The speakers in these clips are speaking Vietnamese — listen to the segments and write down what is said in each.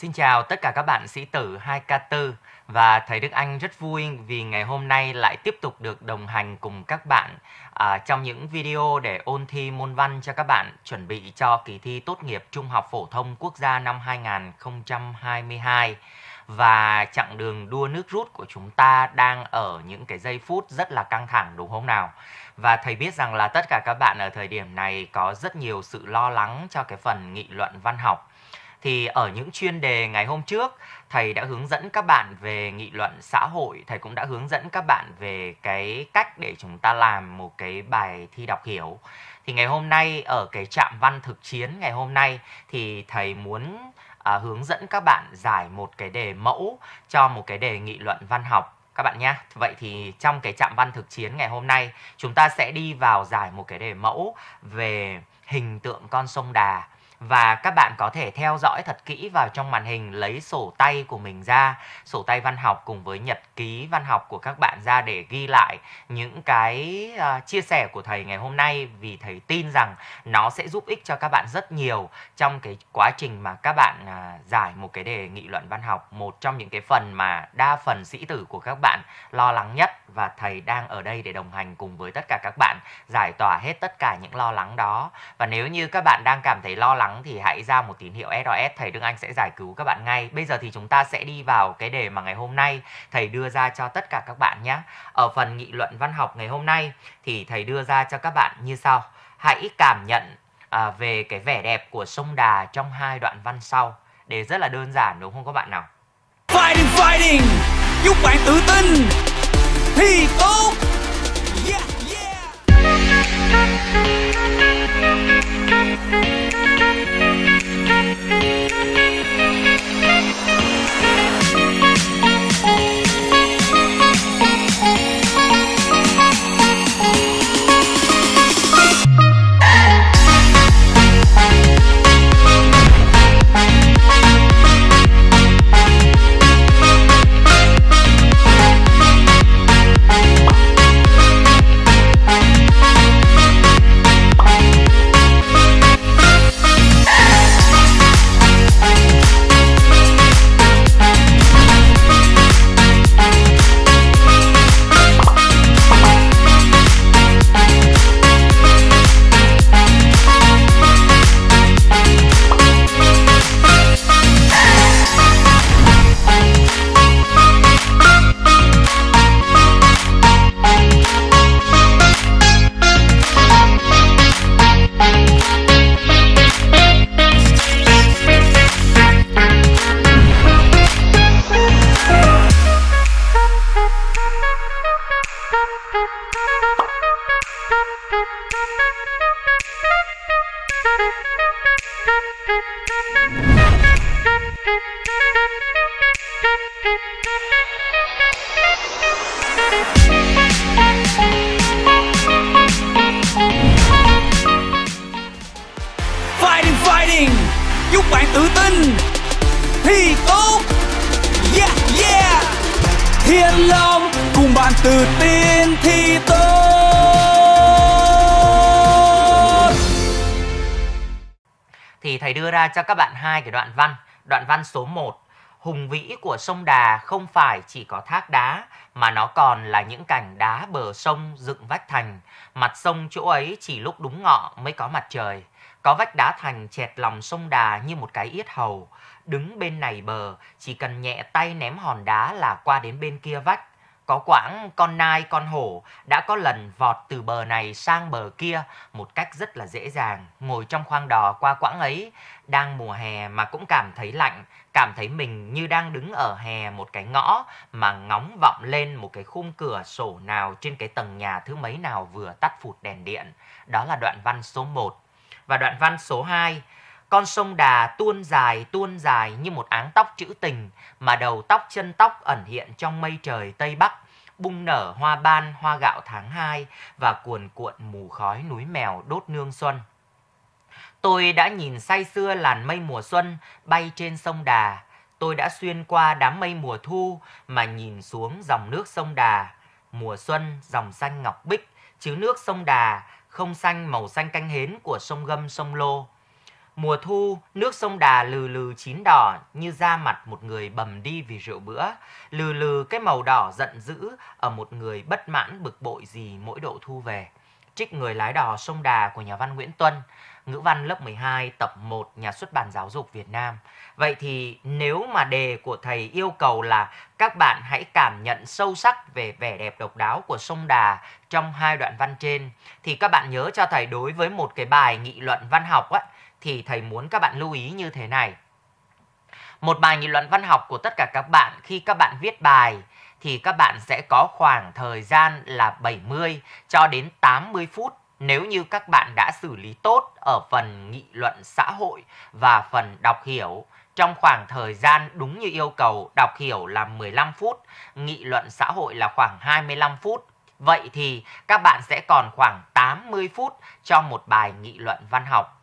Xin chào tất cả các bạn sĩ tử 2K4 và thầy Đức Anh rất vui vì ngày hôm nay lại tiếp tục được đồng hành cùng các bạn à, trong những video để ôn thi môn văn cho các bạn chuẩn bị cho kỳ thi tốt nghiệp trung học phổ thông quốc gia năm 2022 và chặng đường đua nước rút của chúng ta đang ở những cái giây phút rất là căng thẳng đúng không nào? Và thầy biết rằng là tất cả các bạn ở thời điểm này có rất nhiều sự lo lắng cho cái phần nghị luận văn học thì ở những chuyên đề ngày hôm trước thầy đã hướng dẫn các bạn về nghị luận xã hội, thầy cũng đã hướng dẫn các bạn về cái cách để chúng ta làm một cái bài thi đọc hiểu. Thì ngày hôm nay ở cái trạm văn thực chiến ngày hôm nay thì thầy muốn à, hướng dẫn các bạn giải một cái đề mẫu cho một cái đề nghị luận văn học các bạn nhé. Vậy thì trong cái trạm văn thực chiến ngày hôm nay chúng ta sẽ đi vào giải một cái đề mẫu về hình tượng con sông Đà và các bạn có thể theo dõi thật kỹ vào trong màn hình lấy sổ tay của mình ra, sổ tay văn học cùng với nhật ký văn học của các bạn ra để ghi lại những cái uh, chia sẻ của thầy ngày hôm nay vì thầy tin rằng nó sẽ giúp ích cho các bạn rất nhiều trong cái quá trình mà các bạn uh, giải một cái đề nghị luận văn học, một trong những cái phần mà đa phần sĩ tử của các bạn lo lắng nhất và thầy đang ở đây để đồng hành cùng với tất cả các bạn giải tỏa hết tất cả những lo lắng đó. Và nếu như các bạn đang cảm thấy lo lắng thắng thì hãy ra một tín hiệu SOS thầy Đức Anh sẽ giải cứu các bạn ngay. Bây giờ thì chúng ta sẽ đi vào cái đề mà ngày hôm nay thầy đưa ra cho tất cả các bạn nhé. Ở phần nghị luận văn học ngày hôm nay thì thầy đưa ra cho các bạn như sau. Hãy cảm nhận à, về cái vẻ đẹp của sông Đà trong hai đoạn văn sau. Đề rất là đơn giản đúng không các bạn nào? Fighting fighting, giúp bạn tự tin thì tốt. Yeah yeah. giúp bạn tự tin thì tốt yeah yeah thiên long cùng bạn tự tin thì tốt thì thầy đưa ra cho các bạn hai cái đoạn văn đoạn văn số 1 hùng vĩ của sông Đà không phải chỉ có thác đá mà nó còn là những cảnh đá bờ sông dựng vách thành, mặt sông chỗ ấy chỉ lúc đúng ngọ mới có mặt trời. Có vách đá thành chẹt lòng sông Đà như một cái yết hầu. Đứng bên này bờ, chỉ cần nhẹ tay ném hòn đá là qua đến bên kia vách. Có quãng con nai con hổ đã có lần vọt từ bờ này sang bờ kia một cách rất là dễ dàng. Ngồi trong khoang đò qua quãng ấy, đang mùa hè mà cũng cảm thấy lạnh, cảm thấy mình như đang đứng ở hè một cái ngõ mà ngóng vọng lên một cái khung cửa sổ nào trên cái tầng nhà thứ mấy nào vừa tắt phụt đèn điện. Đó là đoạn văn số 1 và đoạn văn số 2. Con sông Đà tuôn dài tuôn dài như một áng tóc chữ tình mà đầu tóc chân tóc ẩn hiện trong mây trời Tây Bắc, bung nở hoa ban hoa gạo tháng 2 và cuồn cuộn mù khói núi mèo đốt nương xuân. Tôi đã nhìn say xưa làn mây mùa xuân bay trên sông Đà, tôi đã xuyên qua đám mây mùa thu mà nhìn xuống dòng nước sông Đà, mùa xuân dòng xanh ngọc bích, chứ nước sông Đà không xanh màu xanh canh hến của sông Gâm, sông Lô. Mùa thu, nước sông Đà lừ lừ chín đỏ như da mặt một người bầm đi vì rượu bữa, lừ lừ cái màu đỏ giận dữ ở một người bất mãn bực bội gì mỗi độ thu về trích Người lái đò sông Đà của nhà văn Nguyễn Tuân, ngữ văn lớp 12 tập 1 nhà xuất bản giáo dục Việt Nam. Vậy thì nếu mà đề của thầy yêu cầu là các bạn hãy cảm nhận sâu sắc về vẻ đẹp độc đáo của sông Đà trong hai đoạn văn trên thì các bạn nhớ cho thầy đối với một cái bài nghị luận văn học á thì thầy muốn các bạn lưu ý như thế này. Một bài nghị luận văn học của tất cả các bạn khi các bạn viết bài thì các bạn sẽ có khoảng thời gian là 70 cho đến 80 phút nếu như các bạn đã xử lý tốt ở phần nghị luận xã hội và phần đọc hiểu trong khoảng thời gian đúng như yêu cầu đọc hiểu là 15 phút, nghị luận xã hội là khoảng 25 phút. Vậy thì các bạn sẽ còn khoảng 80 phút cho một bài nghị luận văn học.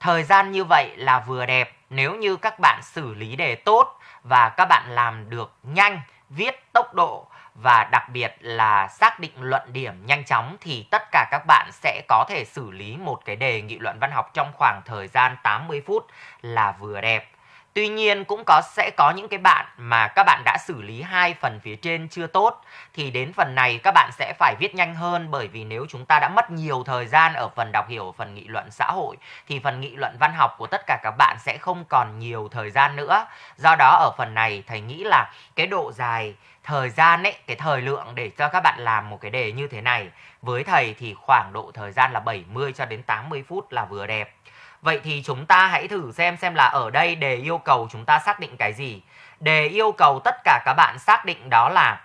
Thời gian như vậy là vừa đẹp nếu như các bạn xử lý đề tốt và các bạn làm được nhanh viết tốc độ và đặc biệt là xác định luận điểm nhanh chóng thì tất cả các bạn sẽ có thể xử lý một cái đề nghị luận văn học trong khoảng thời gian 80 phút là vừa đẹp. Tuy nhiên cũng có sẽ có những cái bạn mà các bạn đã xử lý hai phần phía trên chưa tốt thì đến phần này các bạn sẽ phải viết nhanh hơn bởi vì nếu chúng ta đã mất nhiều thời gian ở phần đọc hiểu phần nghị luận xã hội thì phần nghị luận văn học của tất cả các bạn sẽ không còn nhiều thời gian nữa. Do đó ở phần này thầy nghĩ là cái độ dài thời gian ấy, cái thời lượng để cho các bạn làm một cái đề như thế này với thầy thì khoảng độ thời gian là 70 cho đến 80 phút là vừa đẹp Vậy thì chúng ta hãy thử xem xem là ở đây đề yêu cầu chúng ta xác định cái gì. Đề yêu cầu tất cả các bạn xác định đó là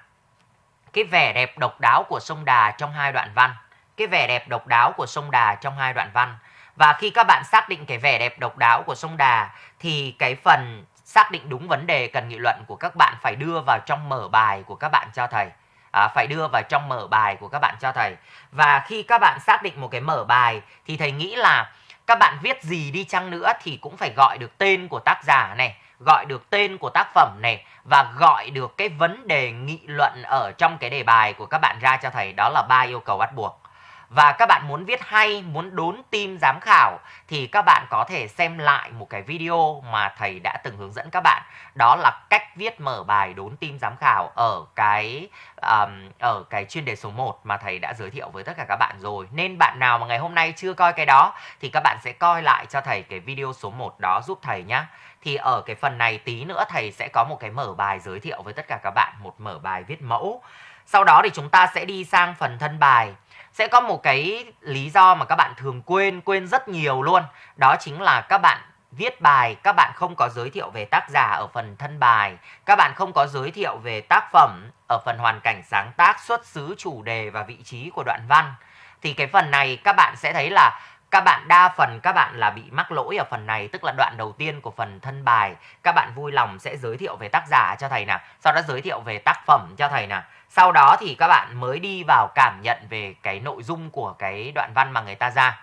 cái vẻ đẹp độc đáo của sông Đà trong hai đoạn văn. Cái vẻ đẹp độc đáo của sông Đà trong hai đoạn văn. Và khi các bạn xác định cái vẻ đẹp độc đáo của sông Đà thì cái phần xác định đúng vấn đề cần nghị luận của các bạn phải đưa vào trong mở bài của các bạn cho thầy. À, phải đưa vào trong mở bài của các bạn cho thầy. Và khi các bạn xác định một cái mở bài thì thầy nghĩ là các bạn viết gì đi chăng nữa thì cũng phải gọi được tên của tác giả này gọi được tên của tác phẩm này và gọi được cái vấn đề nghị luận ở trong cái đề bài của các bạn ra cho thầy đó là ba yêu cầu bắt buộc và các bạn muốn viết hay, muốn đốn tim giám khảo thì các bạn có thể xem lại một cái video mà thầy đã từng hướng dẫn các bạn. Đó là cách viết mở bài đốn tim giám khảo ở cái um, ở cái chuyên đề số 1 mà thầy đã giới thiệu với tất cả các bạn rồi. Nên bạn nào mà ngày hôm nay chưa coi cái đó thì các bạn sẽ coi lại cho thầy cái video số 1 đó giúp thầy nhé Thì ở cái phần này tí nữa thầy sẽ có một cái mở bài giới thiệu với tất cả các bạn một mở bài viết mẫu. Sau đó thì chúng ta sẽ đi sang phần thân bài sẽ có một cái lý do mà các bạn thường quên quên rất nhiều luôn đó chính là các bạn viết bài các bạn không có giới thiệu về tác giả ở phần thân bài các bạn không có giới thiệu về tác phẩm ở phần hoàn cảnh sáng tác xuất xứ chủ đề và vị trí của đoạn văn thì cái phần này các bạn sẽ thấy là các bạn đa phần các bạn là bị mắc lỗi ở phần này tức là đoạn đầu tiên của phần thân bài các bạn vui lòng sẽ giới thiệu về tác giả cho thầy nào sau đó giới thiệu về tác phẩm cho thầy nào sau đó thì các bạn mới đi vào cảm nhận về cái nội dung của cái đoạn văn mà người ta ra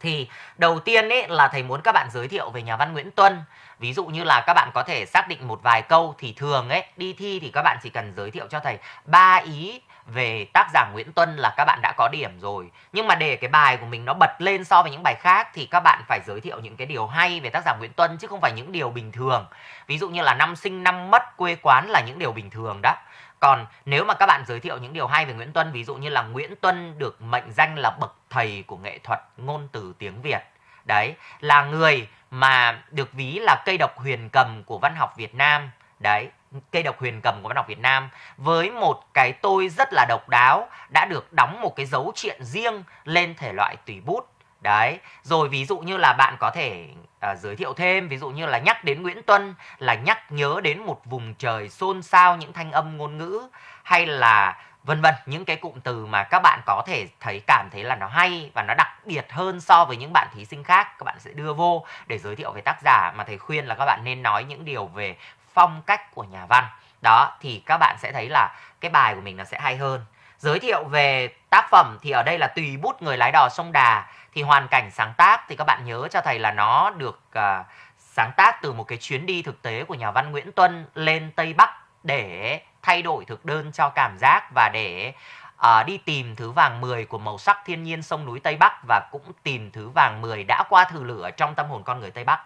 thì đầu tiên ấy là thầy muốn các bạn giới thiệu về nhà văn Nguyễn Tuân. Ví dụ như là các bạn có thể xác định một vài câu thì thường ấy đi thi thì các bạn chỉ cần giới thiệu cho thầy ba ý về tác giả Nguyễn Tuân là các bạn đã có điểm rồi. Nhưng mà để cái bài của mình nó bật lên so với những bài khác thì các bạn phải giới thiệu những cái điều hay về tác giả Nguyễn Tuân chứ không phải những điều bình thường. Ví dụ như là năm sinh năm mất quê quán là những điều bình thường đó. Còn nếu mà các bạn giới thiệu những điều hay về Nguyễn Tuân, ví dụ như là Nguyễn Tuân được mệnh danh là bậc thầy của nghệ thuật ngôn từ tiếng Việt. Đấy, là người mà được ví là cây độc huyền cầm của văn học Việt Nam đấy cây độc huyền cầm của văn học Việt Nam với một cái tôi rất là độc đáo đã được đóng một cái dấu chuyện riêng lên thể loại tùy bút đấy rồi ví dụ như là bạn có thể à, giới thiệu thêm ví dụ như là nhắc đến Nguyễn Tuân là nhắc nhớ đến một vùng trời xôn xao những thanh âm ngôn ngữ hay là vân vân những cái cụm từ mà các bạn có thể thấy cảm thấy là nó hay và nó đặc biệt hơn so với những bạn thí sinh khác các bạn sẽ đưa vô để giới thiệu về tác giả mà thầy khuyên là các bạn nên nói những điều về phong cách của nhà văn đó thì các bạn sẽ thấy là cái bài của mình nó sẽ hay hơn giới thiệu về tác phẩm thì ở đây là tùy bút người lái đò sông đà thì hoàn cảnh sáng tác thì các bạn nhớ cho thầy là nó được uh, sáng tác từ một cái chuyến đi thực tế của nhà văn Nguyễn Tuân lên Tây Bắc để thay đổi thực đơn cho cảm giác và để uh, đi tìm thứ vàng 10 của màu sắc thiên nhiên sông núi Tây Bắc và cũng tìm thứ vàng 10 đã qua thử lửa trong tâm hồn con người Tây Bắc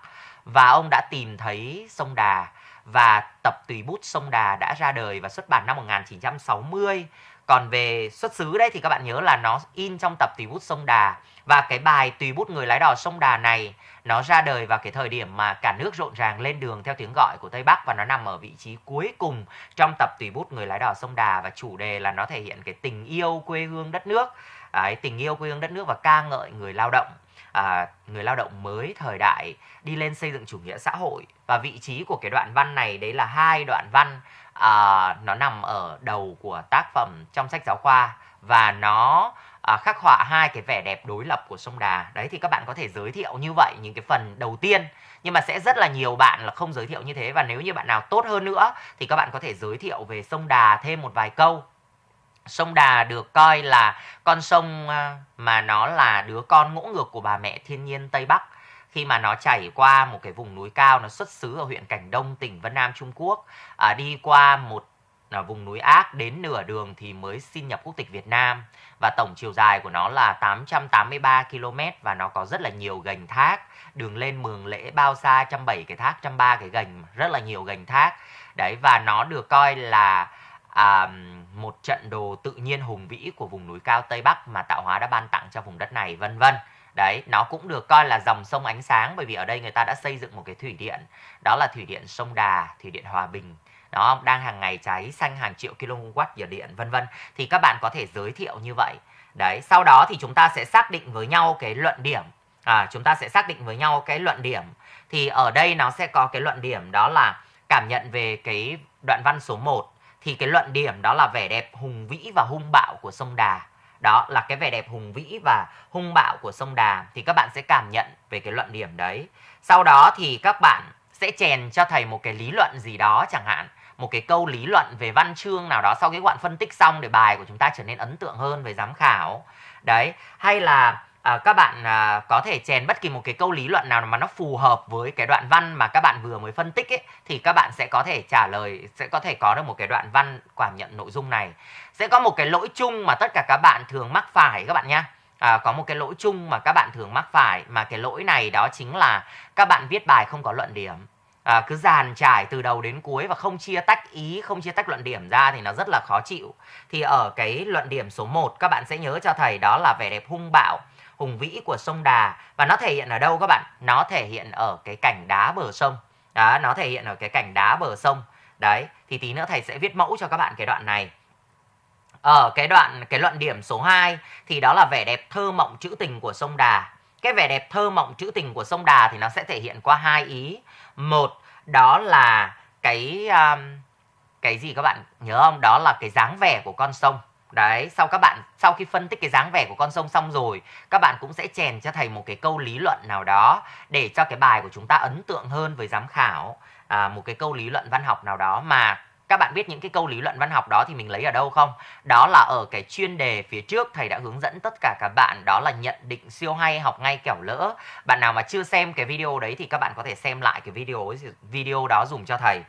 và ông đã tìm thấy sông Đà và tập tùy bút sông Đà đã ra đời và xuất bản năm 1960. Còn về xuất xứ đấy thì các bạn nhớ là nó in trong tập tùy bút sông Đà và cái bài tùy bút người lái đò sông Đà này nó ra đời vào cái thời điểm mà cả nước rộn ràng lên đường theo tiếng gọi của Tây Bắc và nó nằm ở vị trí cuối cùng trong tập tùy bút người lái đò sông Đà và chủ đề là nó thể hiện cái tình yêu quê hương đất nước, đấy, tình yêu quê hương đất nước và ca ngợi người lao động à, người lao động mới thời đại đi lên xây dựng chủ nghĩa xã hội và vị trí của cái đoạn văn này đấy là hai đoạn văn à, nó nằm ở đầu của tác phẩm trong sách giáo khoa và nó à, khắc họa hai cái vẻ đẹp đối lập của sông Đà. Đấy thì các bạn có thể giới thiệu như vậy những cái phần đầu tiên. Nhưng mà sẽ rất là nhiều bạn là không giới thiệu như thế và nếu như bạn nào tốt hơn nữa thì các bạn có thể giới thiệu về sông Đà thêm một vài câu Sông Đà được coi là con sông à, mà nó là đứa con ngỗ ngược của bà mẹ thiên nhiên Tây Bắc khi mà nó chảy qua một cái vùng núi cao nó xuất xứ ở huyện Cảnh Đông tỉnh Vân Nam Trung Quốc à, đi qua một là vùng núi ác đến nửa đường thì mới xin nhập quốc tịch Việt Nam và tổng chiều dài của nó là 883 km và nó có rất là nhiều gành thác đường lên mường lễ bao xa trăm bảy cái thác trăm ba cái gành rất là nhiều gành thác đấy và nó được coi là à, một trận đồ tự nhiên hùng vĩ của vùng núi cao Tây Bắc mà tạo hóa đã ban tặng cho vùng đất này vân vân đấy nó cũng được coi là dòng sông ánh sáng bởi vì ở đây người ta đã xây dựng một cái thủy điện đó là thủy điện sông Đà thủy điện Hòa Bình đó đang hàng ngày cháy xanh hàng triệu kilowatt giờ điện vân vân thì các bạn có thể giới thiệu như vậy đấy sau đó thì chúng ta sẽ xác định với nhau cái luận điểm à, chúng ta sẽ xác định với nhau cái luận điểm thì ở đây nó sẽ có cái luận điểm đó là cảm nhận về cái đoạn văn số 1 thì cái luận điểm đó là vẻ đẹp hùng vĩ và hung bạo của sông Đà đó là cái vẻ đẹp hùng vĩ và hung bạo của sông Đà thì các bạn sẽ cảm nhận về cái luận điểm đấy sau đó thì các bạn sẽ chèn cho thầy một cái lý luận gì đó chẳng hạn một cái câu lý luận về văn chương nào đó sau cái các phân tích xong để bài của chúng ta trở nên ấn tượng hơn về giám khảo đấy hay là à, các bạn à, có thể chèn bất kỳ một cái câu lý luận nào mà nó phù hợp với cái đoạn văn mà các bạn vừa mới phân tích ấy, thì các bạn sẽ có thể trả lời sẽ có thể có được một cái đoạn văn cảm nhận nội dung này sẽ có một cái lỗi chung mà tất cả các bạn thường mắc phải các bạn nhé à, có một cái lỗi chung mà các bạn thường mắc phải mà cái lỗi này đó chính là các bạn viết bài không có luận điểm à, cứ dàn trải từ đầu đến cuối và không chia tách ý, không chia tách luận điểm ra thì nó rất là khó chịu. Thì ở cái luận điểm số 1 các bạn sẽ nhớ cho thầy đó là vẻ đẹp hung bạo hùng vĩ của sông Đà và nó thể hiện ở đâu các bạn nó thể hiện ở cái cảnh đá bờ sông đó nó thể hiện ở cái cảnh đá bờ sông đấy thì tí nữa thầy sẽ viết mẫu cho các bạn cái đoạn này ở ờ, cái đoạn cái luận điểm số 2 thì đó là vẻ đẹp thơ mộng trữ tình của sông Đà cái vẻ đẹp thơ mộng trữ tình của sông Đà thì nó sẽ thể hiện qua hai ý một đó là cái um, cái gì các bạn nhớ không đó là cái dáng vẻ của con sông Đấy, sau các bạn sau khi phân tích cái dáng vẻ của con sông xong rồi, các bạn cũng sẽ chèn cho thầy một cái câu lý luận nào đó để cho cái bài của chúng ta ấn tượng hơn với giám khảo, à, một cái câu lý luận văn học nào đó mà các bạn biết những cái câu lý luận văn học đó thì mình lấy ở đâu không? Đó là ở cái chuyên đề phía trước thầy đã hướng dẫn tất cả các bạn đó là nhận định siêu hay học ngay kẻo lỡ. Bạn nào mà chưa xem cái video đấy thì các bạn có thể xem lại cái video ấy, video đó dùng cho thầy.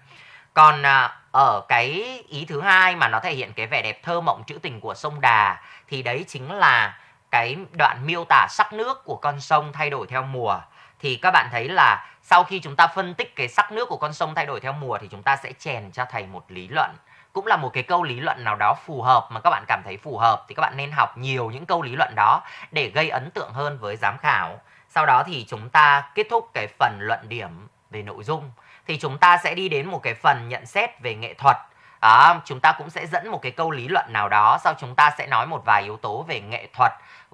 Còn à, ở ờ, cái ý thứ hai mà nó thể hiện cái vẻ đẹp thơ mộng trữ tình của sông Đà thì đấy chính là cái đoạn miêu tả sắc nước của con sông thay đổi theo mùa thì các bạn thấy là sau khi chúng ta phân tích cái sắc nước của con sông thay đổi theo mùa thì chúng ta sẽ chèn cho thầy một lý luận cũng là một cái câu lý luận nào đó phù hợp mà các bạn cảm thấy phù hợp thì các bạn nên học nhiều những câu lý luận đó để gây ấn tượng hơn với giám khảo sau đó thì chúng ta kết thúc cái phần luận điểm về nội dung thì chúng ta sẽ đi đến một cái phần nhận xét về nghệ thuật à, chúng ta cũng sẽ dẫn một cái câu lý luận nào đó sau chúng ta sẽ nói một vài yếu tố về nghệ thuật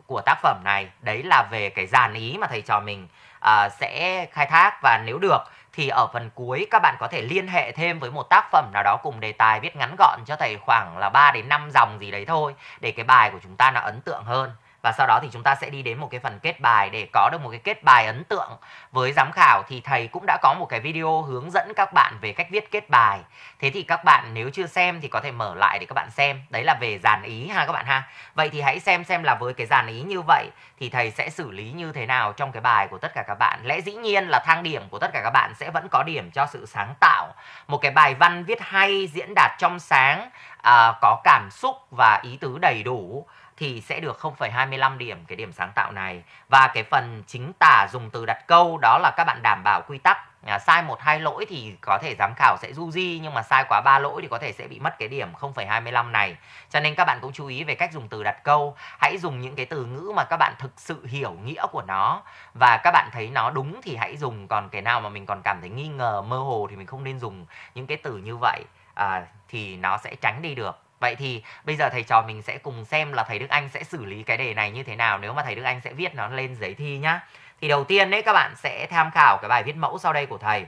của tác phẩm này đấy là về cái dàn ý mà thầy trò mình à, sẽ khai thác và nếu được thì ở phần cuối các bạn có thể liên hệ thêm với một tác phẩm nào đó cùng đề tài viết ngắn gọn cho thầy khoảng là 3 đến 5 dòng gì đấy thôi để cái bài của chúng ta nó ấn tượng hơn và sau đó thì chúng ta sẽ đi đến một cái phần kết bài để có được một cái kết bài ấn tượng với giám khảo thì thầy cũng đã có một cái video hướng dẫn các bạn về cách viết kết bài thế thì các bạn nếu chưa xem thì có thể mở lại để các bạn xem đấy là về dàn ý ha các bạn ha vậy thì hãy xem xem là với cái dàn ý như vậy thì thầy sẽ xử lý như thế nào trong cái bài của tất cả các bạn lẽ dĩ nhiên là thang điểm của tất cả các bạn sẽ vẫn có điểm cho sự sáng tạo một cái bài văn viết hay diễn đạt trong sáng à, có cảm xúc và ý tứ đầy đủ thì sẽ được 0,25 điểm cái điểm sáng tạo này và cái phần chính tả dùng từ đặt câu đó là các bạn đảm bảo quy tắc à, sai một hai lỗi thì có thể giám khảo sẽ du di nhưng mà sai quá ba lỗi thì có thể sẽ bị mất cái điểm 0,25 này cho nên các bạn cũng chú ý về cách dùng từ đặt câu hãy dùng những cái từ ngữ mà các bạn thực sự hiểu nghĩa của nó và các bạn thấy nó đúng thì hãy dùng còn cái nào mà mình còn cảm thấy nghi ngờ mơ hồ thì mình không nên dùng những cái từ như vậy à, thì nó sẽ tránh đi được Vậy thì bây giờ thầy trò mình sẽ cùng xem là thầy Đức Anh sẽ xử lý cái đề này như thế nào nếu mà thầy Đức Anh sẽ viết nó lên giấy thi nhá. Thì đầu tiên đấy các bạn sẽ tham khảo cái bài viết mẫu sau đây của thầy.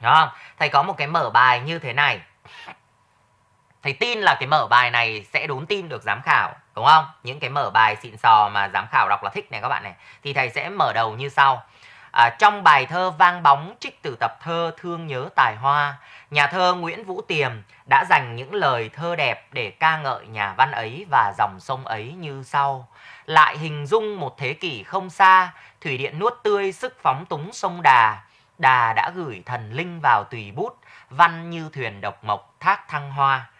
Đúng không? Thầy có một cái mở bài như thế này. Thầy tin là cái mở bài này sẽ đốn tin được giám khảo, đúng không? Những cái mở bài xịn sò mà giám khảo đọc là thích này các bạn này. Thì thầy sẽ mở đầu như sau À, trong bài thơ vang bóng trích từ tập thơ Thương nhớ tài hoa, nhà thơ Nguyễn Vũ Tiềm đã dành những lời thơ đẹp để ca ngợi nhà văn ấy và dòng sông ấy như sau. Lại hình dung một thế kỷ không xa, thủy điện nuốt tươi sức phóng túng sông Đà, Đà đã gửi thần linh vào tùy bút, văn như thuyền độc mộc thác thăng hoa.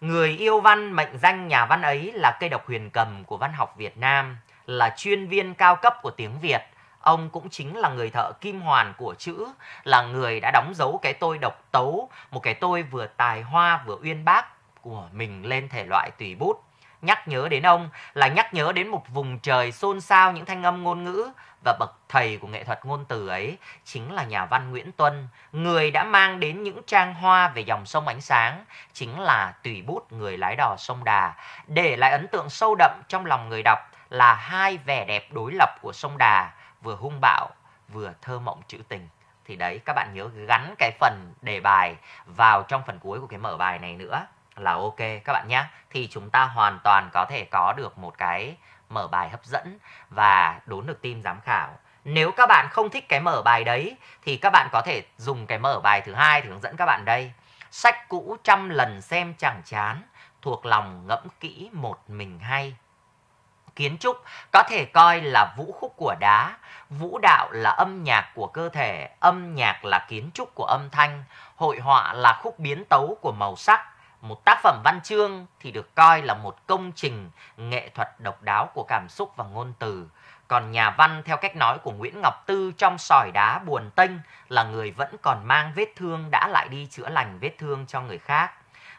Người yêu văn mệnh danh nhà văn ấy là cây độc huyền cầm của văn học Việt Nam, là chuyên viên cao cấp của tiếng Việt Ông cũng chính là người thợ kim hoàn của chữ, là người đã đóng dấu cái tôi độc tấu, một cái tôi vừa tài hoa vừa uyên bác của mình lên thể loại tùy bút. Nhắc nhớ đến ông là nhắc nhớ đến một vùng trời xôn xao những thanh âm ngôn ngữ và bậc thầy của nghệ thuật ngôn từ ấy chính là nhà văn Nguyễn Tuân, người đã mang đến những trang hoa về dòng sông ánh sáng, chính là tùy bút người lái đò sông Đà, để lại ấn tượng sâu đậm trong lòng người đọc là hai vẻ đẹp đối lập của sông Đà, vừa hung bạo vừa thơ mộng trữ tình thì đấy các bạn nhớ gắn cái phần đề bài vào trong phần cuối của cái mở bài này nữa là ok các bạn nhé thì chúng ta hoàn toàn có thể có được một cái mở bài hấp dẫn và đốn được tim giám khảo nếu các bạn không thích cái mở bài đấy thì các bạn có thể dùng cái mở bài thứ hai thì hướng dẫn các bạn đây sách cũ trăm lần xem chẳng chán thuộc lòng ngẫm kỹ một mình hay kiến trúc có thể coi là vũ khúc của đá vũ đạo là âm nhạc của cơ thể âm nhạc là kiến trúc của âm thanh hội họa là khúc biến tấu của màu sắc một tác phẩm văn chương thì được coi là một công trình nghệ thuật độc đáo của cảm xúc và ngôn từ còn nhà văn theo cách nói của Nguyễn Ngọc Tư trong sỏi đá buồn tênh là người vẫn còn mang vết thương đã lại đi chữa lành vết thương cho người khác.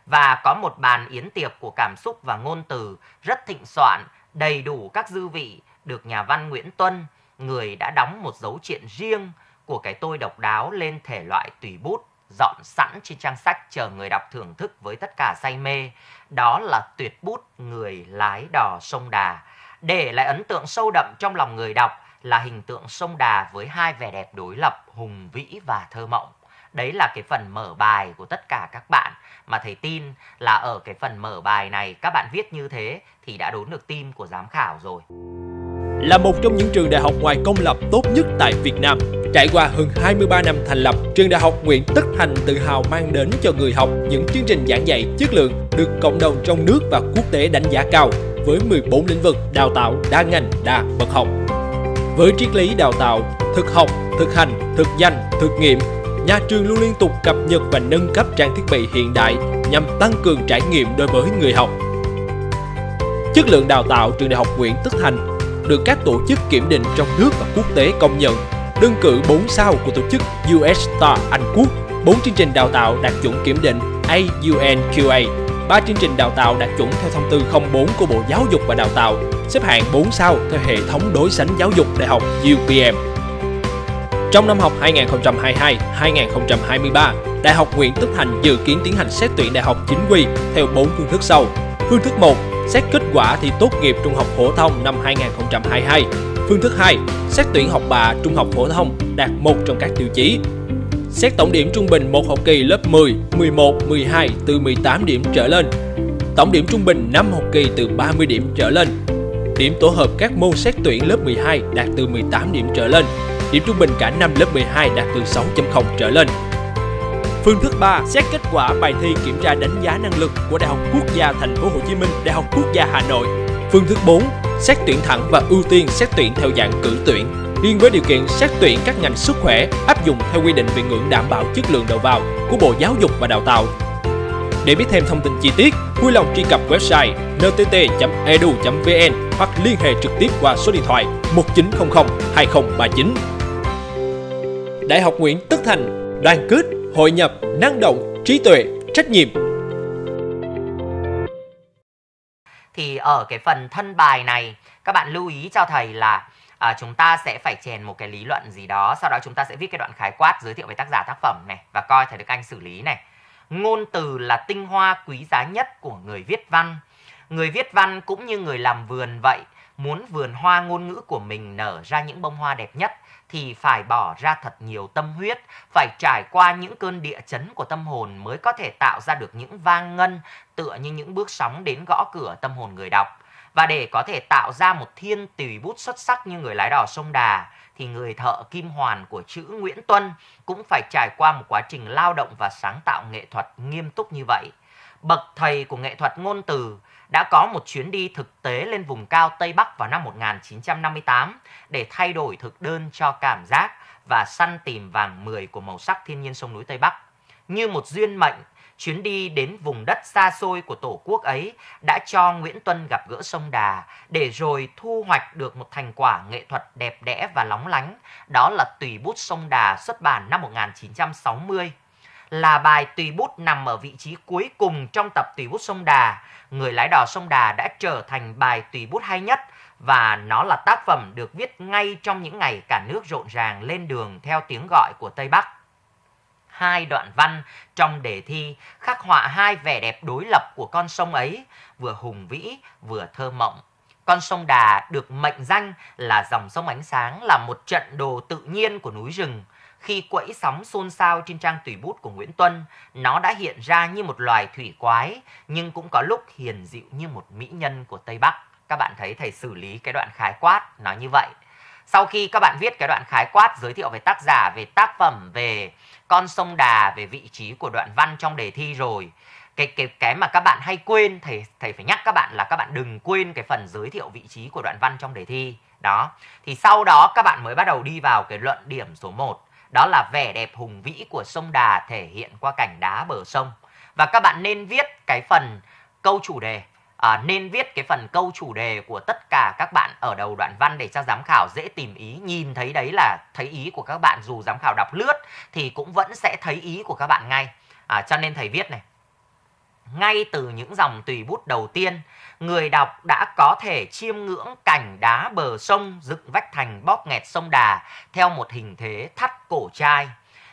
Và có một bàn yến tiệc của cảm xúc và ngôn từ rất thịnh soạn đầy đủ các dư vị được nhà văn Nguyễn Tuân, người đã đóng một dấu chuyện riêng của cái tôi độc đáo lên thể loại tùy bút dọn sẵn trên trang sách chờ người đọc thưởng thức với tất cả say mê, đó là tuyệt bút người lái đò sông Đà. Để lại ấn tượng sâu đậm trong lòng người đọc là hình tượng sông Đà với hai vẻ đẹp đối lập hùng vĩ và thơ mộng đấy là cái phần mở bài của tất cả các bạn mà thầy tin là ở cái phần mở bài này các bạn viết như thế thì đã đốn được tim của giám khảo rồi là một trong những trường đại học ngoài công lập tốt nhất tại Việt Nam. Trải qua hơn 23 năm thành lập, trường Đại học Nguyễn Tất Thành tự hào mang đến cho người học những chương trình giảng dạy chất lượng được cộng đồng trong nước và quốc tế đánh giá cao với 14 lĩnh vực đào tạo đa ngành, đa bậc học. Với triết lý đào tạo thực học, thực hành, thực danh, thực nghiệm nhà trường luôn liên tục cập nhật và nâng cấp trang thiết bị hiện đại nhằm tăng cường trải nghiệm đối với người học. Chất lượng đào tạo trường Đại học Nguyễn Tất Thành được các tổ chức kiểm định trong nước và quốc tế công nhận, đơn cử 4 sao của tổ chức US Star Anh Quốc, 4 chương trình đào tạo đạt chuẩn kiểm định AUNQA, 3 chương trình đào tạo đạt chuẩn theo thông tư 04 của Bộ Giáo dục và Đào tạo, xếp hạng 4 sao theo hệ thống đối sánh giáo dục đại học UPM. Trong năm học 2022-2023, Đại học Nguyễn Tất Thành dự kiến tiến hành xét tuyển đại học chính quy theo 4 phương thức sau. Phương thức 1, xét kết quả thi tốt nghiệp trung học phổ thông năm 2022. Phương thức 2, xét tuyển học bạ trung học phổ thông đạt một trong các tiêu chí. Xét tổng điểm trung bình một học kỳ lớp 10, 11, 12 từ 18 điểm trở lên. Tổng điểm trung bình năm học kỳ từ 30 điểm trở lên. Điểm tổ hợp các môn xét tuyển lớp 12 đạt từ 18 điểm trở lên điểm trung bình cả năm lớp 12 đạt từ 6.0 trở lên. Phương thức 3, xét kết quả bài thi kiểm tra đánh giá năng lực của Đại học Quốc gia Thành phố Hồ Chí Minh, Đại học Quốc gia Hà Nội. Phương thức 4, xét tuyển thẳng và ưu tiên xét tuyển theo dạng cử tuyển. Riêng với điều kiện xét tuyển các ngành sức khỏe áp dụng theo quy định về ngưỡng đảm bảo chất lượng đầu vào của Bộ Giáo dục và Đào tạo. Để biết thêm thông tin chi tiết, vui lòng truy cập website ntt.edu.vn e hoặc liên hệ trực tiếp qua số điện thoại 1900 2039. Đại học Nguyễn Tất Thành đoàn kết, hội nhập, năng động, trí tuệ, trách nhiệm. Thì ở cái phần thân bài này, các bạn lưu ý cho thầy là à, chúng ta sẽ phải chèn một cái lý luận gì đó, sau đó chúng ta sẽ viết cái đoạn khái quát giới thiệu về tác giả tác phẩm này và coi thầy được Anh xử lý này. Ngôn từ là tinh hoa quý giá nhất của người viết văn. Người viết văn cũng như người làm vườn vậy, muốn vườn hoa ngôn ngữ của mình nở ra những bông hoa đẹp nhất thì phải bỏ ra thật nhiều tâm huyết, phải trải qua những cơn địa chấn của tâm hồn mới có thể tạo ra được những vang ngân tựa như những bước sóng đến gõ cửa tâm hồn người đọc. Và để có thể tạo ra một thiên tùy bút xuất sắc như người lái đò sông Đà, thì người thợ kim hoàn của chữ Nguyễn Tuân cũng phải trải qua một quá trình lao động và sáng tạo nghệ thuật nghiêm túc như vậy. Bậc thầy của nghệ thuật ngôn từ đã có một chuyến đi thực tế lên vùng cao Tây Bắc vào năm 1958 để thay đổi thực đơn cho cảm giác và săn tìm vàng mười của màu sắc thiên nhiên sông núi Tây Bắc. Như một duyên mệnh, chuyến đi đến vùng đất xa xôi của Tổ quốc ấy đã cho Nguyễn Tuân gặp gỡ sông Đà để rồi thu hoạch được một thành quả nghệ thuật đẹp đẽ và lóng lánh, đó là Tùy bút sông Đà xuất bản năm 1960 là bài tùy bút nằm ở vị trí cuối cùng trong tập tùy bút sông Đà. Người lái đò sông Đà đã trở thành bài tùy bút hay nhất và nó là tác phẩm được viết ngay trong những ngày cả nước rộn ràng lên đường theo tiếng gọi của Tây Bắc. Hai đoạn văn trong đề thi khắc họa hai vẻ đẹp đối lập của con sông ấy, vừa hùng vĩ vừa thơ mộng. Con sông Đà được mệnh danh là dòng sông ánh sáng là một trận đồ tự nhiên của núi rừng, khi quẫy sóng xôn xao trên trang tùy bút của Nguyễn Tuân, nó đã hiện ra như một loài thủy quái, nhưng cũng có lúc hiền dịu như một mỹ nhân của Tây Bắc. Các bạn thấy thầy xử lý cái đoạn khái quát nó như vậy. Sau khi các bạn viết cái đoạn khái quát giới thiệu về tác giả, về tác phẩm, về con sông Đà, về vị trí của đoạn văn trong đề thi rồi, cái cái cái mà các bạn hay quên thầy thầy phải nhắc các bạn là các bạn đừng quên cái phần giới thiệu vị trí của đoạn văn trong đề thi đó thì sau đó các bạn mới bắt đầu đi vào cái luận điểm số 1 đó là vẻ đẹp hùng vĩ của sông Đà thể hiện qua cảnh đá bờ sông. Và các bạn nên viết cái phần câu chủ đề à, nên viết cái phần câu chủ đề của tất cả các bạn ở đầu đoạn văn để cho giám khảo dễ tìm ý nhìn thấy đấy là thấy ý của các bạn dù giám khảo đọc lướt thì cũng vẫn sẽ thấy ý của các bạn ngay à, cho nên thầy viết này ngay từ những dòng tùy bút đầu tiên, người đọc đã có thể chiêm ngưỡng cảnh đá bờ sông dựng vách thành bóp nghẹt sông Đà theo một hình thế thắt cổ trai,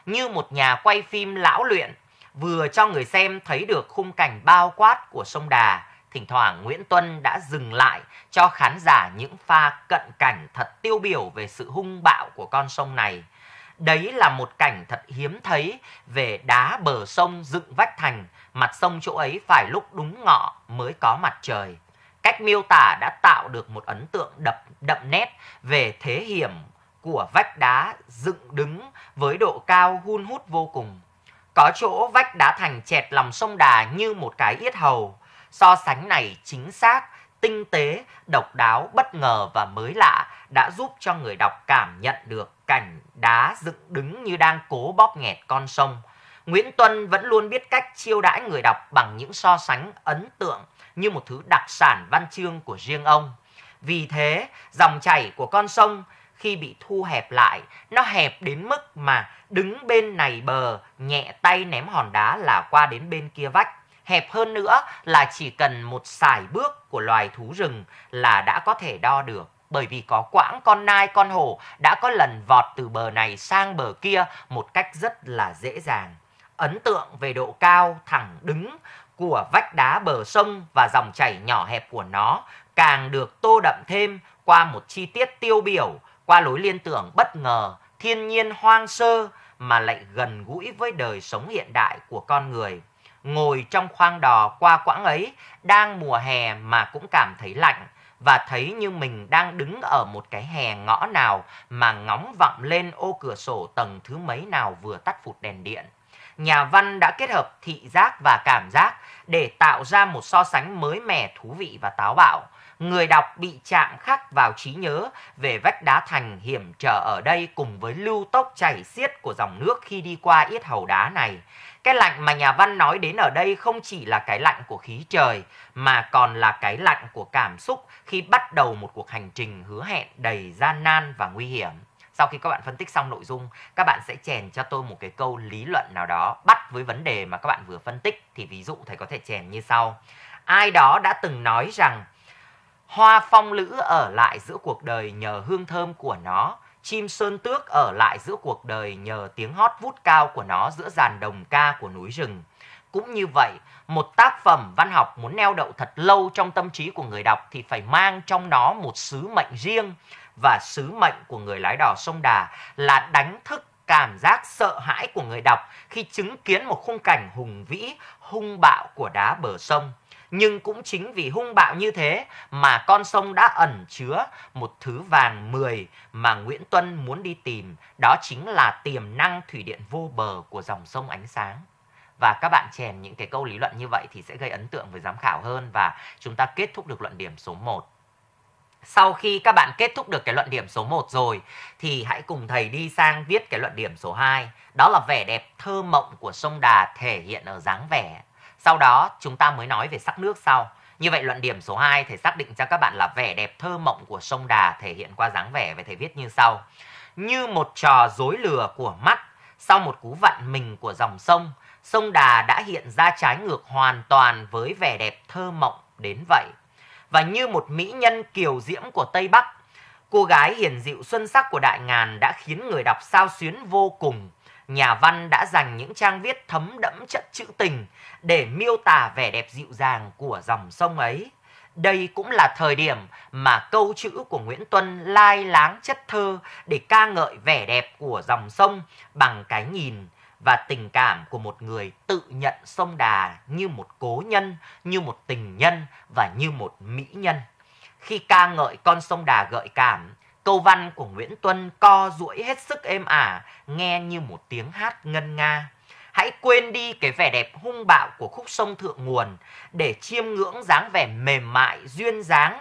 như một nhà quay phim lão luyện, vừa cho người xem thấy được khung cảnh bao quát của sông Đà. Thỉnh thoảng Nguyễn Tuân đã dừng lại cho khán giả những pha cận cảnh thật tiêu biểu về sự hung bạo của con sông này. Đấy là một cảnh thật hiếm thấy về đá bờ sông dựng vách thành mặt sông chỗ ấy phải lúc đúng ngọ mới có mặt trời. Cách miêu tả đã tạo được một ấn tượng đập, đậm nét về thế hiểm của vách đá dựng đứng với độ cao hun hút vô cùng. Có chỗ vách đá thành chẹt lòng sông Đà như một cái yết hầu. So sánh này chính xác, tinh tế, độc đáo, bất ngờ và mới lạ đã giúp cho người đọc cảm nhận được cảnh đá dựng đứng như đang cố bóp nghẹt con sông Nguyễn Tuân vẫn luôn biết cách chiêu đãi người đọc bằng những so sánh ấn tượng như một thứ đặc sản văn chương của riêng ông. Vì thế, dòng chảy của con sông khi bị thu hẹp lại, nó hẹp đến mức mà đứng bên này bờ, nhẹ tay ném hòn đá là qua đến bên kia vách. Hẹp hơn nữa là chỉ cần một sải bước của loài thú rừng là đã có thể đo được. Bởi vì có quãng con nai con hổ đã có lần vọt từ bờ này sang bờ kia một cách rất là dễ dàng ấn tượng về độ cao thẳng đứng của vách đá bờ sông và dòng chảy nhỏ hẹp của nó càng được tô đậm thêm qua một chi tiết tiêu biểu, qua lối liên tưởng bất ngờ, thiên nhiên hoang sơ mà lại gần gũi với đời sống hiện đại của con người. Ngồi trong khoang đò qua quãng ấy, đang mùa hè mà cũng cảm thấy lạnh và thấy như mình đang đứng ở một cái hè ngõ nào mà ngóng vọng lên ô cửa sổ tầng thứ mấy nào vừa tắt phụt đèn điện nhà văn đã kết hợp thị giác và cảm giác để tạo ra một so sánh mới mẻ thú vị và táo bạo. Người đọc bị chạm khắc vào trí nhớ về vách đá thành hiểm trở ở đây cùng với lưu tốc chảy xiết của dòng nước khi đi qua yết hầu đá này. Cái lạnh mà nhà văn nói đến ở đây không chỉ là cái lạnh của khí trời mà còn là cái lạnh của cảm xúc khi bắt đầu một cuộc hành trình hứa hẹn đầy gian nan và nguy hiểm sau khi các bạn phân tích xong nội dung các bạn sẽ chèn cho tôi một cái câu lý luận nào đó bắt với vấn đề mà các bạn vừa phân tích thì ví dụ thầy có thể chèn như sau ai đó đã từng nói rằng hoa phong lữ ở lại giữa cuộc đời nhờ hương thơm của nó chim sơn tước ở lại giữa cuộc đời nhờ tiếng hót vút cao của nó giữa dàn đồng ca của núi rừng cũng như vậy một tác phẩm văn học muốn neo đậu thật lâu trong tâm trí của người đọc thì phải mang trong nó một sứ mệnh riêng và sứ mệnh của người lái đò sông Đà là đánh thức cảm giác sợ hãi của người đọc khi chứng kiến một khung cảnh hùng vĩ, hung bạo của đá bờ sông. Nhưng cũng chính vì hung bạo như thế mà con sông đã ẩn chứa một thứ vàng mười mà Nguyễn Tuân muốn đi tìm, đó chính là tiềm năng thủy điện vô bờ của dòng sông ánh sáng. Và các bạn chèn những cái câu lý luận như vậy thì sẽ gây ấn tượng với giám khảo hơn và chúng ta kết thúc được luận điểm số 1. Sau khi các bạn kết thúc được cái luận điểm số 1 rồi thì hãy cùng thầy đi sang viết cái luận điểm số 2. Đó là vẻ đẹp thơ mộng của sông Đà thể hiện ở dáng vẻ. Sau đó chúng ta mới nói về sắc nước sau. Như vậy luận điểm số 2 thầy xác định cho các bạn là vẻ đẹp thơ mộng của sông Đà thể hiện qua dáng vẻ và thầy viết như sau. Như một trò dối lừa của mắt sau một cú vặn mình của dòng sông, sông Đà đã hiện ra trái ngược hoàn toàn với vẻ đẹp thơ mộng đến vậy và như một mỹ nhân kiều diễm của Tây Bắc. Cô gái hiền dịu xuân sắc của Đại Ngàn đã khiến người đọc sao xuyến vô cùng. Nhà văn đã dành những trang viết thấm đẫm chất trữ tình để miêu tả vẻ đẹp dịu dàng của dòng sông ấy. Đây cũng là thời điểm mà câu chữ của Nguyễn Tuân lai láng chất thơ để ca ngợi vẻ đẹp của dòng sông bằng cái nhìn và tình cảm của một người tự nhận sông đà như một cố nhân, như một tình nhân và như một mỹ nhân. Khi ca ngợi con sông đà gợi cảm, câu văn của Nguyễn Tuân co duỗi hết sức êm ả, nghe như một tiếng hát ngân nga. Hãy quên đi cái vẻ đẹp hung bạo của khúc sông thượng nguồn để chiêm ngưỡng dáng vẻ mềm mại, duyên dáng,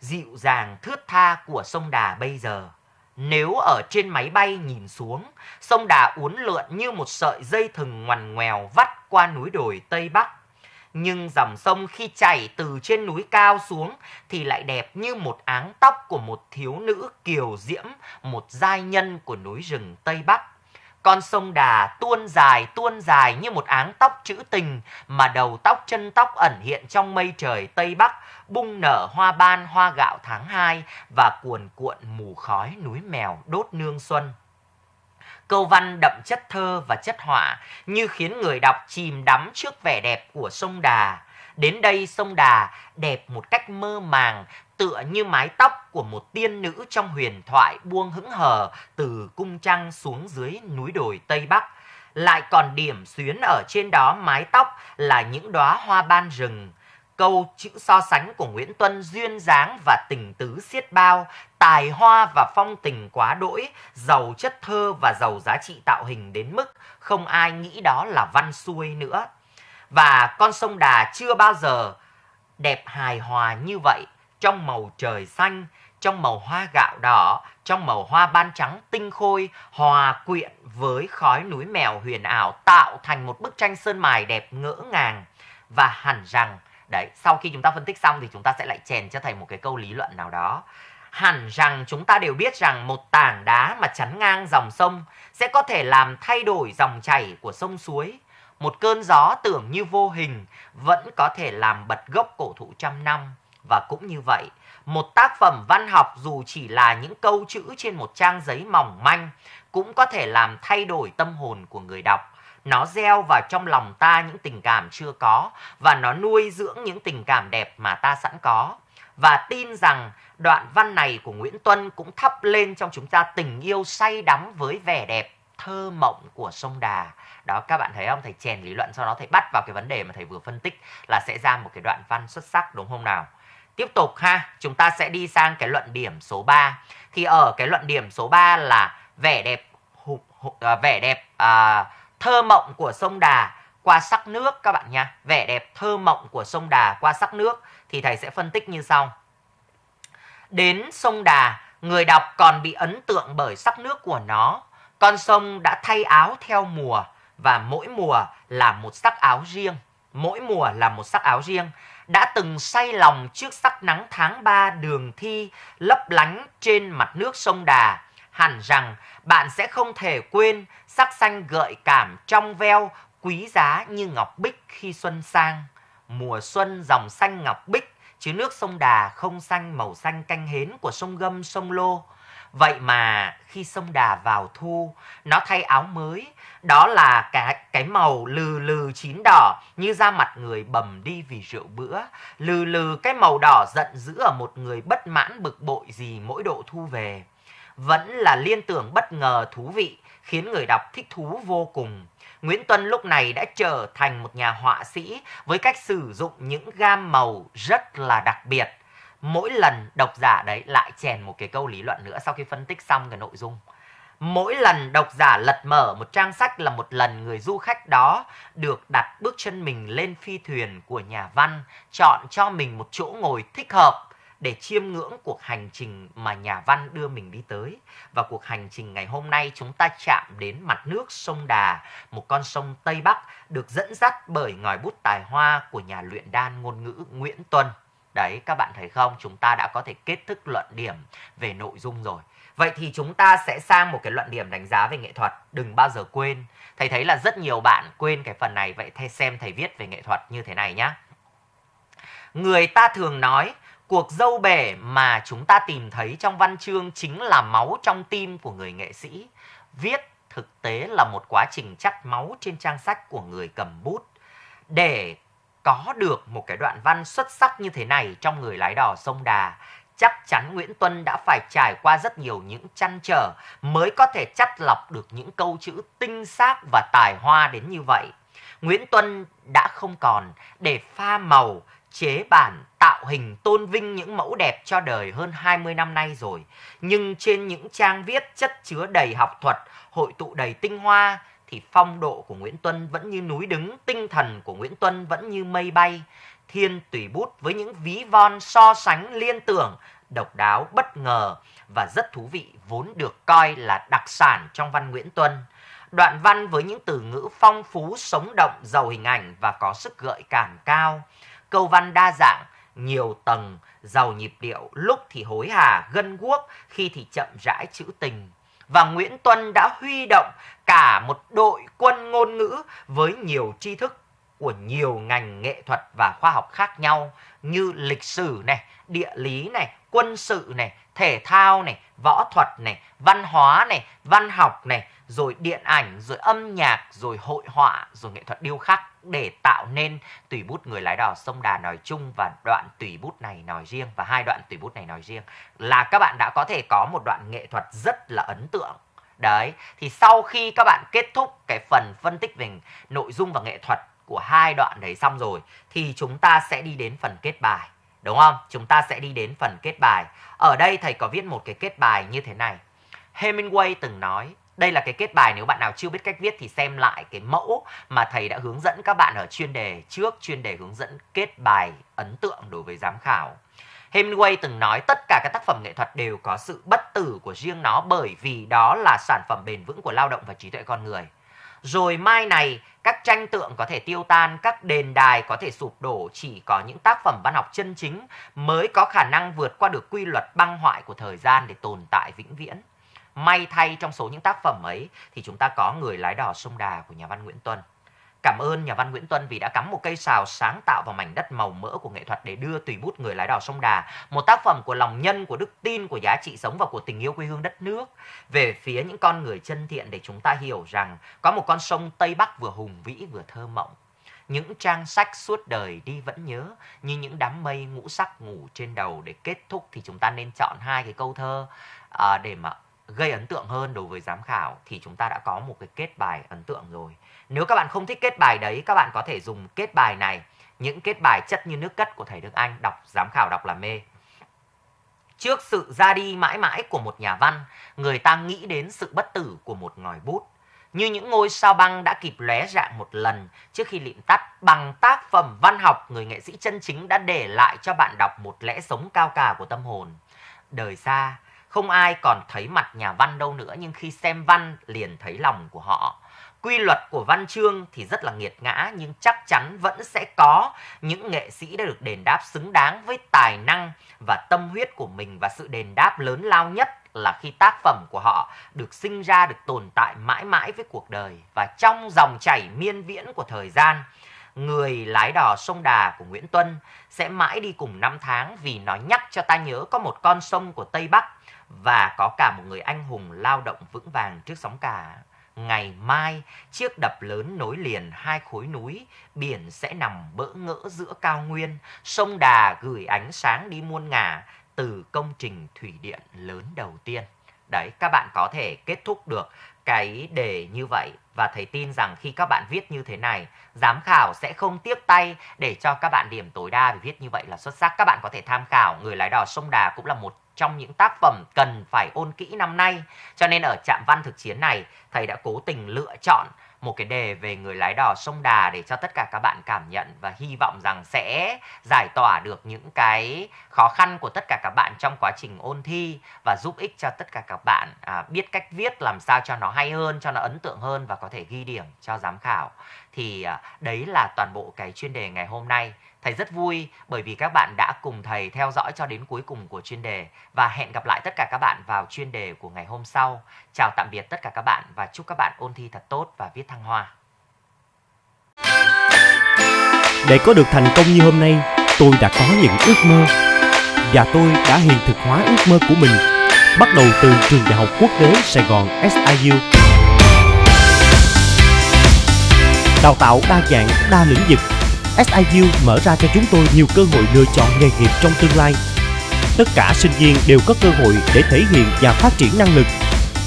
dịu dàng, thướt tha của sông Đà bây giờ nếu ở trên máy bay nhìn xuống, sông Đà uốn lượn như một sợi dây thừng ngoằn ngoèo vắt qua núi đồi Tây Bắc. Nhưng dòng sông khi chảy từ trên núi cao xuống thì lại đẹp như một áng tóc của một thiếu nữ kiều diễm, một giai nhân của núi rừng Tây Bắc. Con sông Đà tuôn dài tuôn dài như một áng tóc chữ tình mà đầu tóc chân tóc ẩn hiện trong mây trời Tây Bắc, bung nở hoa ban hoa gạo tháng 2 và cuồn cuộn mù khói núi mèo đốt nương xuân. Câu văn đậm chất thơ và chất họa như khiến người đọc chìm đắm trước vẻ đẹp của sông Đà. Đến đây sông Đà đẹp một cách mơ màng tựa như mái tóc của một tiên nữ trong huyền thoại buông hững hờ từ cung trăng xuống dưới núi đồi Tây Bắc. Lại còn điểm xuyến ở trên đó mái tóc là những đóa hoa ban rừng. Câu chữ so sánh của Nguyễn Tuân duyên dáng và tình tứ siết bao, tài hoa và phong tình quá đỗi, giàu chất thơ và giàu giá trị tạo hình đến mức không ai nghĩ đó là văn xuôi nữa. Và con sông Đà chưa bao giờ đẹp hài hòa như vậy trong màu trời xanh, trong màu hoa gạo đỏ, trong màu hoa ban trắng tinh khôi, hòa quyện với khói núi mèo huyền ảo tạo thành một bức tranh sơn mài đẹp ngỡ ngàng. Và hẳn rằng, đấy, sau khi chúng ta phân tích xong thì chúng ta sẽ lại chèn cho thầy một cái câu lý luận nào đó. Hẳn rằng chúng ta đều biết rằng một tảng đá mà chắn ngang dòng sông sẽ có thể làm thay đổi dòng chảy của sông suối. Một cơn gió tưởng như vô hình vẫn có thể làm bật gốc cổ thụ trăm năm và cũng như vậy, một tác phẩm văn học dù chỉ là những câu chữ trên một trang giấy mỏng manh cũng có thể làm thay đổi tâm hồn của người đọc. Nó gieo vào trong lòng ta những tình cảm chưa có và nó nuôi dưỡng những tình cảm đẹp mà ta sẵn có. Và tin rằng đoạn văn này của Nguyễn Tuân cũng thắp lên trong chúng ta tình yêu say đắm với vẻ đẹp thơ mộng của sông Đà. Đó các bạn thấy không? Thầy chèn lý luận sau đó thầy bắt vào cái vấn đề mà thầy vừa phân tích là sẽ ra một cái đoạn văn xuất sắc đúng không nào? Tiếp tục ha, chúng ta sẽ đi sang cái luận điểm số 3. Thì ở cái luận điểm số 3 là vẻ đẹp hụp, hụp, à, vẻ đẹp à, thơ mộng của sông Đà qua sắc nước các bạn nha Vẻ đẹp thơ mộng của sông Đà qua sắc nước thì thầy sẽ phân tích như sau. Đến sông Đà, người đọc còn bị ấn tượng bởi sắc nước của nó. Con sông đã thay áo theo mùa và mỗi mùa là một sắc áo riêng. Mỗi mùa là một sắc áo riêng đã từng say lòng trước sắc nắng tháng ba đường thi lấp lánh trên mặt nước sông Đà. Hẳn rằng bạn sẽ không thể quên sắc xanh gợi cảm trong veo quý giá như ngọc bích khi xuân sang. Mùa xuân dòng xanh ngọc bích chứ nước sông Đà không xanh màu xanh canh hến của sông Gâm, sông Lô. Vậy mà khi sông Đà vào thu, nó thay áo mới, đó là cái cái màu lừ lừ chín đỏ như da mặt người bầm đi vì rượu bữa, lừ lừ cái màu đỏ giận dữ ở một người bất mãn bực bội gì mỗi độ thu về. Vẫn là liên tưởng bất ngờ thú vị, khiến người đọc thích thú vô cùng. Nguyễn Tuân lúc này đã trở thành một nhà họa sĩ với cách sử dụng những gam màu rất là đặc biệt mỗi lần độc giả đấy lại chèn một cái câu lý luận nữa sau khi phân tích xong cái nội dung mỗi lần độc giả lật mở một trang sách là một lần người du khách đó được đặt bước chân mình lên phi thuyền của nhà văn chọn cho mình một chỗ ngồi thích hợp để chiêm ngưỡng cuộc hành trình mà nhà văn đưa mình đi tới. Và cuộc hành trình ngày hôm nay chúng ta chạm đến mặt nước sông Đà, một con sông Tây Bắc được dẫn dắt bởi ngòi bút tài hoa của nhà luyện đan ngôn ngữ Nguyễn Tuân. Đấy, các bạn thấy không? Chúng ta đã có thể kết thúc luận điểm về nội dung rồi. Vậy thì chúng ta sẽ sang một cái luận điểm đánh giá về nghệ thuật, đừng bao giờ quên. Thầy thấy là rất nhiều bạn quên cái phần này, vậy thầy xem thầy viết về nghệ thuật như thế này nhé Người ta thường nói, cuộc dâu bể mà chúng ta tìm thấy trong văn chương chính là máu trong tim của người nghệ sĩ. Viết thực tế là một quá trình chắt máu trên trang sách của người cầm bút. Để có được một cái đoạn văn xuất sắc như thế này trong người lái đò sông Đà, chắc chắn Nguyễn Tuân đã phải trải qua rất nhiều những chăn trở mới có thể chắt lọc được những câu chữ tinh xác và tài hoa đến như vậy. Nguyễn Tuân đã không còn để pha màu, chế bản, tạo hình tôn vinh những mẫu đẹp cho đời hơn 20 năm nay rồi. Nhưng trên những trang viết chất chứa đầy học thuật, hội tụ đầy tinh hoa, thì phong độ của Nguyễn Tuân vẫn như núi đứng, tinh thần của Nguyễn Tuân vẫn như mây bay, thiên tùy bút với những ví von so sánh liên tưởng, độc đáo, bất ngờ và rất thú vị vốn được coi là đặc sản trong văn Nguyễn Tuân. Đoạn văn với những từ ngữ phong phú, sống động, giàu hình ảnh và có sức gợi cảm cao. Câu văn đa dạng, nhiều tầng, giàu nhịp điệu, lúc thì hối hả, gân guốc, khi thì chậm rãi trữ tình. Và Nguyễn Tuân đã huy động cả một đội quân ngôn ngữ với nhiều tri thức của nhiều ngành nghệ thuật và khoa học khác nhau như lịch sử này, địa lý này, quân sự này, thể thao này, võ thuật này, văn hóa này, văn học này, rồi điện ảnh, rồi âm nhạc, rồi hội họa, rồi nghệ thuật điêu khắc để tạo nên tùy bút người lái đò sông Đà nói chung và đoạn tùy bút này nói riêng và hai đoạn tùy bút này nói riêng là các bạn đã có thể có một đoạn nghệ thuật rất là ấn tượng Đấy, thì sau khi các bạn kết thúc cái phần phân tích về nội dung và nghệ thuật của hai đoạn đấy xong rồi thì chúng ta sẽ đi đến phần kết bài. Đúng không? Chúng ta sẽ đi đến phần kết bài. Ở đây thầy có viết một cái kết bài như thế này. Hemingway từng nói đây là cái kết bài nếu bạn nào chưa biết cách viết thì xem lại cái mẫu mà thầy đã hướng dẫn các bạn ở chuyên đề trước chuyên đề hướng dẫn kết bài ấn tượng đối với giám khảo Hemingway từng nói tất cả các tác phẩm nghệ thuật đều có sự bất tử của riêng nó bởi vì đó là sản phẩm bền vững của lao động và trí tuệ con người. Rồi mai này, các tranh tượng có thể tiêu tan, các đền đài có thể sụp đổ, chỉ có những tác phẩm văn học chân chính mới có khả năng vượt qua được quy luật băng hoại của thời gian để tồn tại vĩnh viễn. May thay trong số những tác phẩm ấy thì chúng ta có người lái đò sông đà của nhà văn Nguyễn Tuân. Cảm ơn nhà văn Nguyễn Tuân vì đã cắm một cây sào sáng tạo vào mảnh đất màu mỡ của nghệ thuật để đưa tùy bút người lái đò sông Đà, một tác phẩm của lòng nhân, của đức tin, của giá trị sống và của tình yêu quê hương đất nước. Về phía những con người chân thiện để chúng ta hiểu rằng có một con sông Tây Bắc vừa hùng vĩ vừa thơ mộng. Những trang sách suốt đời đi vẫn nhớ như những đám mây ngũ sắc ngủ trên đầu để kết thúc thì chúng ta nên chọn hai cái câu thơ à, để mà gây ấn tượng hơn đối với giám khảo thì chúng ta đã có một cái kết bài ấn tượng rồi. Nếu các bạn không thích kết bài đấy, các bạn có thể dùng kết bài này, những kết bài chất như nước cất của thầy Đức Anh đọc giám khảo đọc là mê. Trước sự ra đi mãi mãi của một nhà văn, người ta nghĩ đến sự bất tử của một ngòi bút. Như những ngôi sao băng đã kịp lóe rạng một lần trước khi lịm tắt bằng tác phẩm văn học, người nghệ sĩ chân chính đã để lại cho bạn đọc một lẽ sống cao cả của tâm hồn. Đời xa, không ai còn thấy mặt nhà văn đâu nữa nhưng khi xem văn liền thấy lòng của họ. Quy luật của văn chương thì rất là nghiệt ngã nhưng chắc chắn vẫn sẽ có những nghệ sĩ đã được đền đáp xứng đáng với tài năng và tâm huyết của mình và sự đền đáp lớn lao nhất là khi tác phẩm của họ được sinh ra được tồn tại mãi mãi với cuộc đời và trong dòng chảy miên viễn của thời gian người lái đò sông Đà của Nguyễn Tuân sẽ mãi đi cùng năm tháng vì nó nhắc cho ta nhớ có một con sông của Tây Bắc và có cả một người anh hùng lao động vững vàng trước sóng cả. Ngày mai, chiếc đập lớn nối liền hai khối núi, biển sẽ nằm bỡ ngỡ giữa cao nguyên, sông Đà gửi ánh sáng đi muôn ngả từ công trình thủy điện lớn đầu tiên. Đấy, các bạn có thể kết thúc được cái đề như vậy và thầy tin rằng khi các bạn viết như thế này, giám khảo sẽ không tiếp tay để cho các bạn điểm tối đa vì viết như vậy là xuất sắc. Các bạn có thể tham khảo Người lái đò sông Đà cũng là một trong những tác phẩm cần phải ôn kỹ năm nay. Cho nên ở trạm văn thực chiến này, thầy đã cố tình lựa chọn một cái đề về người lái đò sông Đà để cho tất cả các bạn cảm nhận và hy vọng rằng sẽ giải tỏa được những cái khó khăn của tất cả các bạn trong quá trình ôn thi và giúp ích cho tất cả các bạn à, biết cách viết làm sao cho nó hay hơn, cho nó ấn tượng hơn và có thể ghi điểm cho giám khảo. Thì à, đấy là toàn bộ cái chuyên đề ngày hôm nay. Thầy rất vui bởi vì các bạn đã cùng thầy theo dõi cho đến cuối cùng của chuyên đề và hẹn gặp lại tất cả các bạn vào chuyên đề của ngày hôm sau. Chào tạm biệt tất cả các bạn và chúc các bạn ôn thi thật tốt và viết thăng hoa. Để có được thành công như hôm nay, tôi đã có những ước mơ và tôi đã hiện thực hóa ước mơ của mình bắt đầu từ trường đại học quốc tế Sài Gòn SIU. Đào tạo đa dạng, đa lĩnh vực SIU mở ra cho chúng tôi nhiều cơ hội lựa chọn nghề nghiệp trong tương lai. Tất cả sinh viên đều có cơ hội để thể hiện và phát triển năng lực.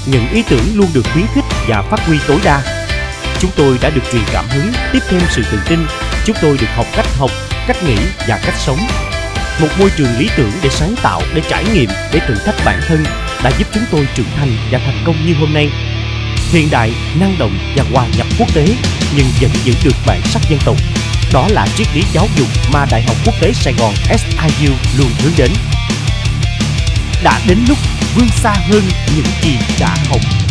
Những ý tưởng luôn được khuyến khích và phát huy tối đa. Chúng tôi đã được truyền cảm hứng, tiếp thêm sự tự tin. Chúng tôi được học cách học, cách nghĩ và cách sống. Một môi trường lý tưởng để sáng tạo, để trải nghiệm, để thử thách bản thân đã giúp chúng tôi trưởng thành và thành công như hôm nay hiện đại, năng động và hòa nhập quốc tế nhưng vẫn giữ được bản sắc dân tộc. Đó là triết lý giáo dục mà Đại học Quốc tế Sài Gòn SIU luôn hướng đến. Đã đến lúc vươn xa hơn những gì đã học.